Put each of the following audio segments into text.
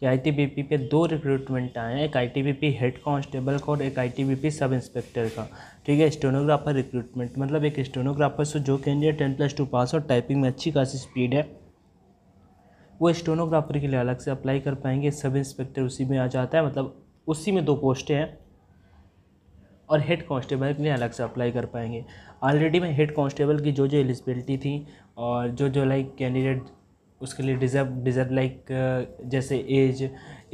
कि आईटीबीपी पे दो रिक्रूटमेंट आए हैं एक आईटीबीपी हेड कांस्टेबल का और एक आईटीबीपी सब इंस्पेक्टर का ठीक है स्टेनोग्राफर रिक्रूटमेंट मतलब एक स्टेनोग्राफर से जो candidate ten plus two pass और टाइपिंग में अच्छी खासी स्पीड है वो स्टेनोग्राफर के लिए अलग से अप्लाई कर पाएंगे सब इंस्पेक्टर उसी में आ जाता है मतलब उसी में दो पोस्टें हैं और हेड कांस्टेबल के लिए अलग से अप्लाई कर पाएंगे ऑलरेडी मैं हेड कांस्टेबल की जो जो एलिजिबिलिटी थी और जो जो लाइक कैंडिडेट उसके लिए डिज़र्व डिज़र्व लाइक जैसे एज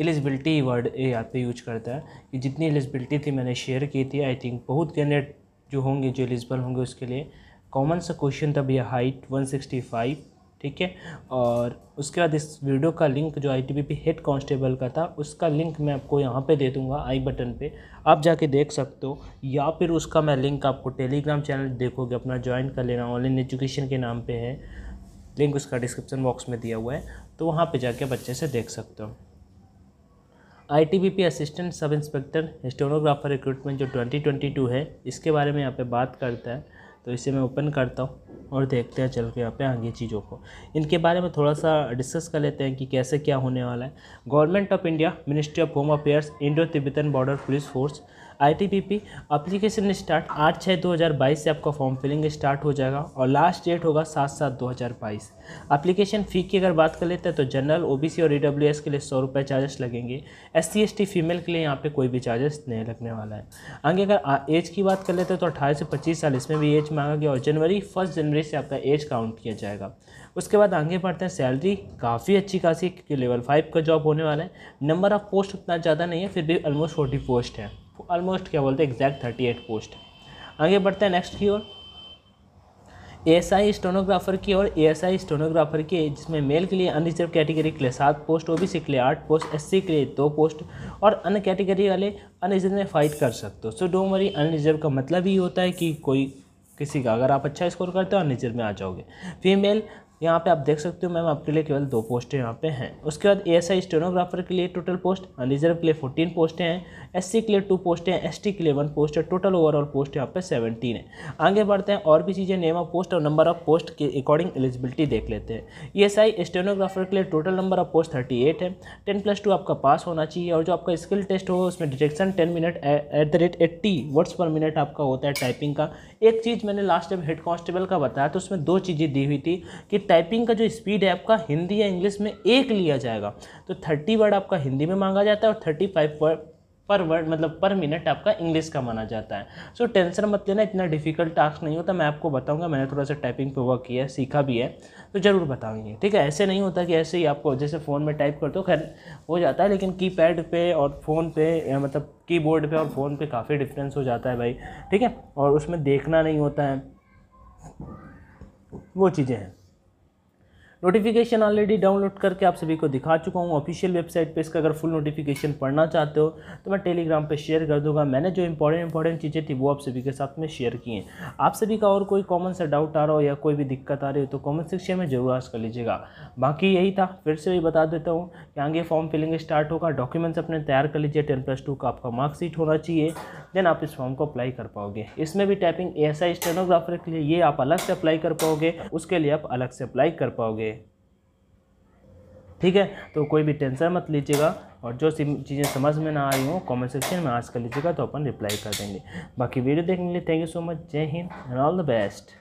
एलिजिबिलिटी वर्ड ए यहाँ पर यूज करता है कि जितनी एलिजिबिलिटी थी मैंने शेयर की थी आई थिंक बहुत कैंडिडेट जो होंगे जो एलिजिबल होंगे उसके लिए कॉमन सा क्वेश्चन था भैया हाइट 165 ठीक है और उसके बाद इस वीडियो का लिंक जो आई टी हेड कॉन्स्टेबल का था उसका लिंक मैं आपको यहाँ पे दे दूँगा आई बटन पे आप जाके देख सकते हो या फिर उसका मैं लिंक आपको टेलीग्राम चैनल देखोगे अपना ज्वाइन कर लेना ऑनलाइन एजुकेशन के नाम पे है लिंक उसका डिस्क्रिप्शन बॉक्स में दिया हुआ है तो वहाँ पे जाके बच्चे से देख सकते हो ITBP assistant sub inspector stenographer recruitment जो 2022 है इसके बारे में यहाँ पे बात करता है तो इसे मैं ओपन करता हूँ और देखते हैं चल के यहाँ पे आगे चीज़ों को इनके बारे में थोड़ा सा डिस्कस कर लेते हैं कि कैसे क्या होने वाला है government of India ministry of home affairs Indo Tibetan border police force I T B P start आठ छः दो हज़ार बाईस से आपका फॉर्म फिलिंग स्टार्ट हो जाएगा और लास्ट डेट होगा सात सात दो हज़ार बाईस अप्लीकेशन फ़ी की अगर बात कर लेते हैं तो जनरल ओ बी सी और ई डब्ल्यू एस के लिए सौ रुपये चार्जेस लगेंगे S C S T female के लिए यहाँ पे कोई भी चार्जेस नहीं लगने वाला है आगे अगर एज की बात कर लेते हैं तो अठारह से पच्चीस साल इसमें भी एज मांगा गया और जनवरी फर्स्ट जनवरी से आपका एज काउंट किया जाएगा उसके बाद आगे बढ़ते हैं सैलरी काफ़ी अच्छी खासी क्योंकि लेवल फाइव का जॉब होने वाला है नंबर ऑफ़ पोस्ट उतना ज़्यादा नहीं है फिर भी ऑलमोस्ट फोर्टी पोस्ट है ऑलमोस्ट क्या बोलते हैं एग्जैक्ट थर्टी एट पोस्ट आगे बढ़ते हैं नेक्स्ट की ओर एएसआई स्टोनोग्राफर की और एएसआई स्टोनोग्राफर की जिसमें मेल के लिए अनरिजर्व कैटेगरी के लिए सात पोस्ट ओबीसी के लिए आठ पोस्ट एससी के लिए दो पोस्ट और अन्य कैटेगरी वाले अनरिजर्व में फाइट कर सकते हो सो डो मरी अनरिजर्व का मतलब ही होता है कि कोई किसी का अगर आप अच्छा स्कोर करते हो अनरिजर्व में आ जाओगे फीमेल यहाँ पे आप देख सकते हो मैम आपके लिए केवल दो पोस्टें यहाँ पे हैं उसके बाद ए एस आई स्टेनोग्राफर के लिए टोटल पोस्ट रिजर्व के लिए फोर्टीन पोस्टें हैं एस सी के लिए टू पोस्टें हैं एस टी के लिए वन पोस्ट है टोटल ओवरऑल पोस्ट यहाँ पे सेवेंटीन है आगे बढ़ते हैं और भी चीज़ें नेम ऑफ पोस्ट और नंबर ऑफ पोस्ट के अकॉर्डिंग एलिजिबिलिटी देख लेते हैं ई एस आई स्टेनोग्राफर के लिए total number of post thirty eight है टेन प्लस टू आपका पास होना चाहिए और जो आपका स्किल टेस्ट हो उसमें dictation ten minute at the rate eighty words per minute आपका होता है टाइपिंग का एक चीज़ मैंने लास्ट टाइम हेड कॉन्स्टेबल का बताया तो उसमें दो चीज़ें दी हुई थी कि टाइपिंग का जो स्पीड है आपका हिंदी या इंग्लिश में एक लिया जाएगा तो थर्टी वर्ड आपका हिंदी में मांगा जाता है और thirty five word per word मतलब पर मिनट आपका इंग्लिश का माना जाता है सो so, टेंशन मत लेना इतना डिफिकल्ट टास्क नहीं होता मैं आपको बताऊंगा मैंने थोड़ा सा टाइपिंग पे वर्क किया है सीखा भी है तो ज़रूर बताऊंगी ठीक है ऐसे नहीं होता कि ऐसे ही आपको जैसे फ़ोन में टाइप कर दो खैर हो जाता है लेकिन की पैड पर और फ़ोन पे मतलब कीबोर्ड पे और फ़ोन पे मतलब काफ़ी डिफरेंस हो जाता है भाई ठीक है और उसमें देखना नहीं होता है वो चीज़ें हैं नोटिफिकेशन ऑलरेडी डाउनलोड करके आप सभी को दिखा चुका हूँ ऑफिशियल वेबसाइट पे इसका अगर फुल नोटिफिकेशन पढ़ना चाहते हो तो मैं टेलीग्राम पे शेयर कर दूंगा मैंने जो इंपॉर्टेंट इंपॉर्टेंट चीज़ें थी वो आप सभी के साथ में शेयर की हैं आप सभी का और कोई कॉमन सा डाउट आ रहा हो या कोई भी दिक्कत आ रही हो तो कॉमेंट सेक्शन में जरूर आज कर लीजिएगा बाकी यही था फिर से भी बता देता हूँ कि आगे फॉर्म फिलिंग स्टार्ट होगा डॉक्यूमेंट्स अपने तैयार कर लीजिए टेन प्लस टू का आपका मार्कशीट होना चाहिए देन आप इस फॉर्म को अप्लाई कर पाओगे इसमें भी टाइपिंग ए स्टेनोग्राफर के लिए ये आप अलग से अप्लाई कर पाओगे उसके लिए आप अलग से अप्लाई कर पाओगे ठीक है तो कोई भी टेंशन मत लीजिएगा और जो चीज़ें समझ में ना आई हो कमेंट सेक्शन में आज कर लीजिएगा तो अपन रिप्लाई कर देंगे बाकी वीडियो देखने के लिए thank you so much Jai Hind and all the best